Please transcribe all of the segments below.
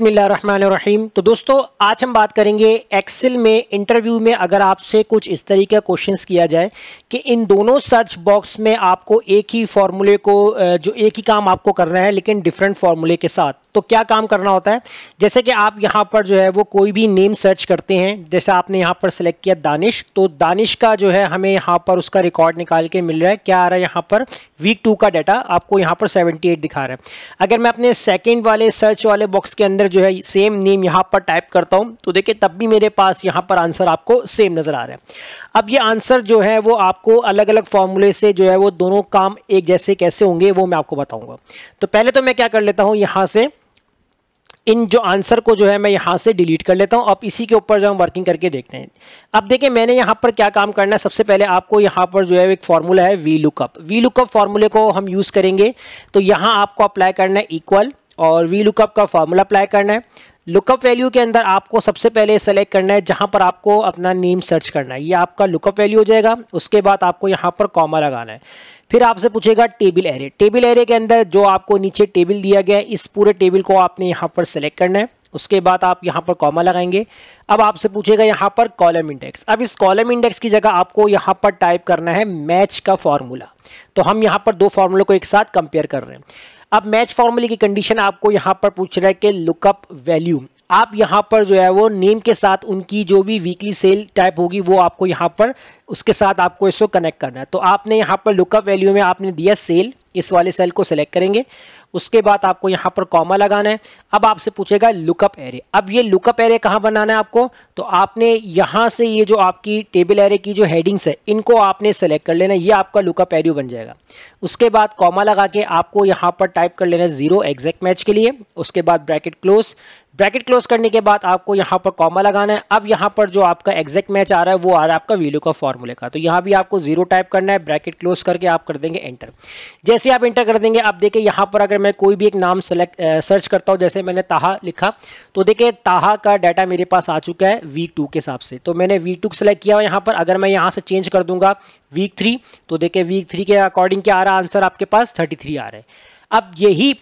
बसमीम तो दोस्तों आज हम बात करेंगे एक्सेल में इंटरव्यू में अगर आपसे कुछ इस तरीके का क्वेश्चन किया जाए कि इन दोनों सर्च बॉक्स में आपको एक ही फॉर्मूले को जो एक ही काम आपको करना है लेकिन डिफरेंट फार्मूले के साथ तो क्या काम करना होता है जैसे कि आप यहाँ पर जो है वो कोई भी नेम सर्च करते हैं जैसे आपने यहाँ पर सेलेक्ट किया दानिश तो दानिश का जो है हमें यहाँ पर उसका रिकॉर्ड निकाल के मिल रहा है क्या आ रहा है यहाँ पर वीक टू का डाटा आपको यहाँ पर 78 दिखा रहा है अगर मैं अपने सेकेंड वाले सर्च वाले बॉक्स के अंदर जो है सेम नेम यहाँ पर टाइप करता हूँ तो देखिए तब भी मेरे पास यहाँ पर आंसर आपको सेम नज़र आ रहा है अब ये आंसर जो है वो आपको अलग अलग फॉर्मूले से जो है वो दोनों काम एक जैसे कैसे होंगे वो मैं आपको बताऊंगा तो पहले तो मैं क्या कर लेता हूँ यहाँ से इन जो आंसर को जो है मैं यहाँ से डिलीट कर लेता हूँ अब इसी के ऊपर जो हम वर्किंग करके देखते हैं अब देखिए मैंने यहाँ पर क्या काम करना है सबसे पहले आपको यहाँ पर जो है एक फॉर्मूला है वी लुकअप वी लुकअप फॉर्मूले को हम यूज़ करेंगे तो यहाँ आपको अप्लाई करना है इक्वल और वी लुकअप का फॉर्मूला अप्लाई करना है लुकअप वैल्यू के अंदर आपको सबसे पहले सेलेक्ट करना है जहां पर आपको अपना नेम सर्च करना है ये आपका लुकअप वैल्यू हो जाएगा उसके बाद आपको यहाँ पर कॉमा लगाना है फिर आपसे पूछेगा टेबल एरे टेबल एरे के अंदर जो आपको नीचे टेबल दिया गया है इस पूरे टेबल को आपने यहाँ पर सेलेक्ट करना है उसके बाद आप यहाँ पर कॉमा लगाएंगे अब आपसे पूछेगा यहाँ पर कॉलम इंडेक्स अब इस कॉलम इंडेक्स की जगह आपको यहाँ पर टाइप करना है मैच का फॉर्मूला तो हम यहाँ पर दो फॉर्मूला को एक साथ कंपेयर कर रहे हैं अब मैच फॉर्मली की कंडीशन आपको यहाँ पर पूछ रहा है कि लुकअप वैल्यू आप यहाँ पर जो है वो नेम के साथ उनकी जो भी वीकली सेल टाइप होगी वो आपको यहाँ पर उसके साथ आपको इसको कनेक्ट करना है तो आपने यहाँ पर लुकअप वैल्यू में आपने दिया सेल इस वाले सेल को सिलेक्ट करेंगे उसके बाद आपको यहां पर कॉमा लगाना है अब आपसे पूछेगा लुकअप एरे अब ये लुकअप एरे कहां बनाना है आपको तो आपने यहां से ये जो आपकी टेबल एरे की जो हेडिंग्स है इनको आपने सेलेक्ट कर लेना ये आपका लुकअप एरियो बन जाएगा उसके बाद कॉमा लगा के आपको यहां पर टाइप कर लेना जीरो एग्जैक्ट मैच के लिए उसके बाद ब्रैकेट क्लोज ब्रैकेट क्लोज करने के बाद आपको यहाँ पर कॉमा लगाना है अब यहाँ पर जो आपका एग्जैक्ट मैच आ रहा है वो आ रहा है आपका वैल्यू का फॉर्मूले का तो यहाँ भी आपको जीरो टाइप करना है ब्रैकेट क्लोज करके आप कर देंगे एंटर जैसे आप एंटर कर देंगे आप देखिए यहाँ पर अगर मैं कोई भी एक नाम सेलेक्ट सर्च करता हूँ जैसे मैंने ताहा लिखा तो देखिए ताहा का डाटा मेरे पास आ चुका है वीक टू के हिसाब से तो मैंने वीक टू सेलेक्ट किया यहाँ पर अगर मैं यहाँ से चेंज कर दूंगा वीक थ्री तो देखिए वीक थ्री के अकॉर्डिंग क्या आ रहा आंसर आपके पास थर्टी आ रहा है अब यही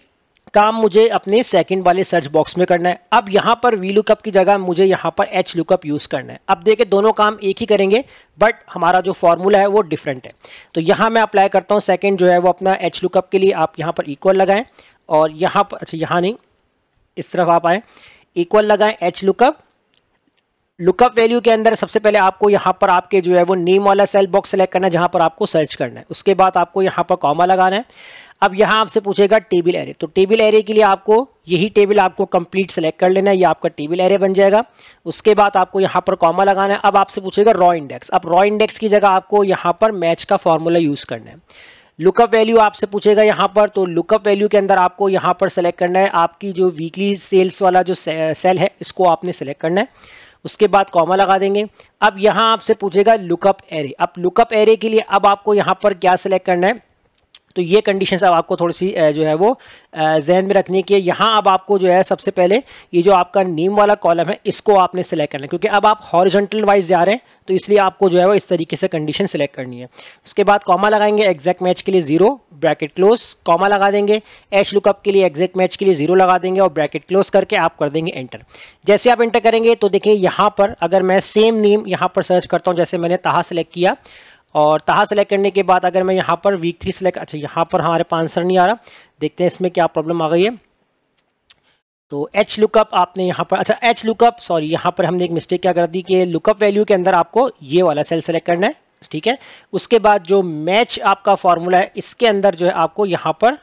काम मुझे अपने सेकंड वाले सर्च बॉक्स में करना है अब यहाँ पर वी लुकअप की जगह मुझे यहाँ पर एच लुकअप यूज़ करना है अब देखिए दोनों काम एक ही करेंगे बट हमारा जो फॉर्मूला है वो डिफरेंट है तो यहाँ मैं अप्लाई करता हूँ सेकेंड जो है वो अपना एच लुकअप के लिए आप यहाँ पर इक्वल लगाएं और यहाँ पर अच्छा यहाँ नहीं इस तरफ आप आए इक्वल लगाएं एच लुकअप लुकअप वैल्यू के अंदर सबसे पहले आपको यहाँ पर आपके जो है वो नेम वाला सेल बॉक्स सेलेक्ट करना है जहां पर आपको सर्च करना है उसके बाद आपको यहाँ पर कॉमा लगाना है अब यहां आपसे पूछेगा टेबल एरे तो टेबल एरे के लिए आपको यही टेबल आपको कंप्लीट सेलेक्ट कर लेना है ये आपका टेबल एरे बन जाएगा उसके बाद आपको यहाँ पर कॉमा लगाना है अब आपसे पूछेगा रॉ इंडेक्स अब रॉ इंडेक्स की जगह आपको यहाँ पर मैच का फॉर्मूला यूज करना है लुकअप वैल्यू आपसे पूछेगा यहाँ पर तो लुकअप वैल्यू के अंदर आपको यहाँ पर सेलेक्ट करना है आपकी जो वीकली सेल्स वाला जो सेल है इसको आपने सेलेक्ट करना है उसके बाद कॉमा लगा देंगे अब यहाँ आपसे पूछेगा लुकअप एरे अब लुकअप एरे के लिए अब आपको यहाँ पर क्या सेलेक्ट करना है तो ये कंडीशंस अब आपको थोड़ी सी जो है वो जहन में रखनी कि यहाँ अब आपको जो है सबसे पहले ये जो आपका नीम वाला कॉलम है इसको आपने सेलेक्ट करना है क्योंकि अब आप हॉरिजेंटल वाइज जा रहे हैं तो इसलिए आपको जो है वो इस तरीके से कंडीशन सेलेक्ट करनी है उसके बाद कॉमा लगाएंगे एग्जैक्ट मैच के लिए जीरो ब्रैकेट क्लोज कॉमा लगा देंगे एच लुकअप के लिए एग्जैक्ट मैच के लिए जीरो लगा देंगे और ब्रैकेट क्लोज करके आप कर देंगे एंटर जैसे आप एंटर करेंगे तो देखिए यहाँ पर अगर मैं सेम नीम यहाँ पर सर्च करता हूँ जैसे मैंने तहा सेलेक्ट किया और तहा सेलेक्ट करने के बाद अगर मैं यहाँ पर वीक थ्री सेलेक्ट अच्छा यहाँ पर हमारे पास आंसर नहीं आ रहा देखते हैं इसमें क्या प्रॉब्लम आ गई है तो एच लुकअप आपने यहाँ पर अच्छा एच लुकअप सॉरी यहाँ पर हमने एक मिस्टेक क्या कर दी कि लुकअप वैल्यू के अंदर आपको ये वाला सेल सेलेक्ट करना है ठीक है उसके बाद जो मैच आपका फॉर्मूला है इसके अंदर जो है आपको यहाँ पर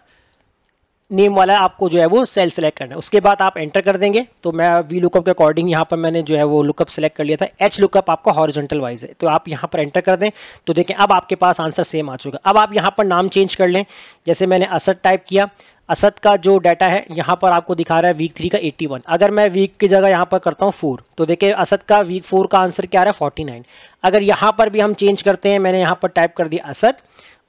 नेम वाला आपको जो है वो सेल सेलेक्ट करना है उसके बाद आप एंटर कर देंगे तो मैं वी लुकअप के अकॉर्डिंग यहाँ पर मैंने जो है वो लुकअप सेलेक्ट कर लिया था एच लुकअप आपका हॉरिजेंटल वाइज है तो आप यहाँ पर एंटर कर दें तो देखें अब आपके पास आंसर सेम आ चुका अब आप यहाँ पर नाम चेंज कर लें जैसे मैंने असद टाइप किया असद का जो डाटा है यहाँ पर आपको दिखा रहा है वीक थ्री का एट्टी अगर मैं वीक की जगह यहाँ पर करता हूँ फोर तो देखिए असद का वीक फोर का आंसर क्या रहा है फोर्टी अगर यहाँ पर भी हम चेंज करते हैं मैंने यहाँ पर टाइप कर दिया असद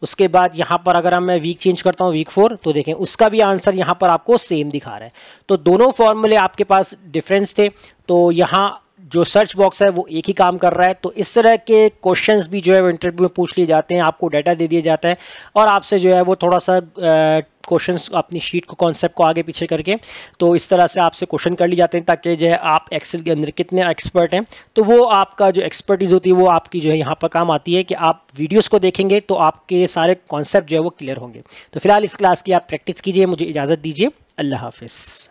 उसके बाद यहां पर अगर मैं वीक चेंज करता हूं वीक फोर तो देखें उसका भी आंसर यहां पर आपको सेम दिखा रहा है तो दोनों फॉर्मूले आपके पास डिफरेंस थे तो यहां जो सर्च बॉक्स है वो एक ही काम कर रहा है तो इस तरह के क्वेश्चंस भी जो है वो इंटरव्यू में पूछ लिए जाते हैं आपको डाटा दे दिया जाता है और आपसे जो है वो थोड़ा सा क्वेश्चंस अपनी शीट को कॉन्सेप्ट को आगे पीछे करके तो इस तरह से आपसे क्वेश्चन कर लिए जाते हैं ताकि जो है आप एक्सेल के अंदर कितने एक्सपर्ट हैं तो वो आपका जो एक्सपर्टीज़ होती है वो आपकी जो है यहाँ पर काम आती है कि आप वीडियोज़ को देखेंगे तो आपके सारे कॉन्सेप्ट जो है वो क्लियर होंगे तो फिलहाल इस क्लास की आप प्रैक्टिस कीजिए मुझे इजाज़त दीजिए अल्लाह हाफिज़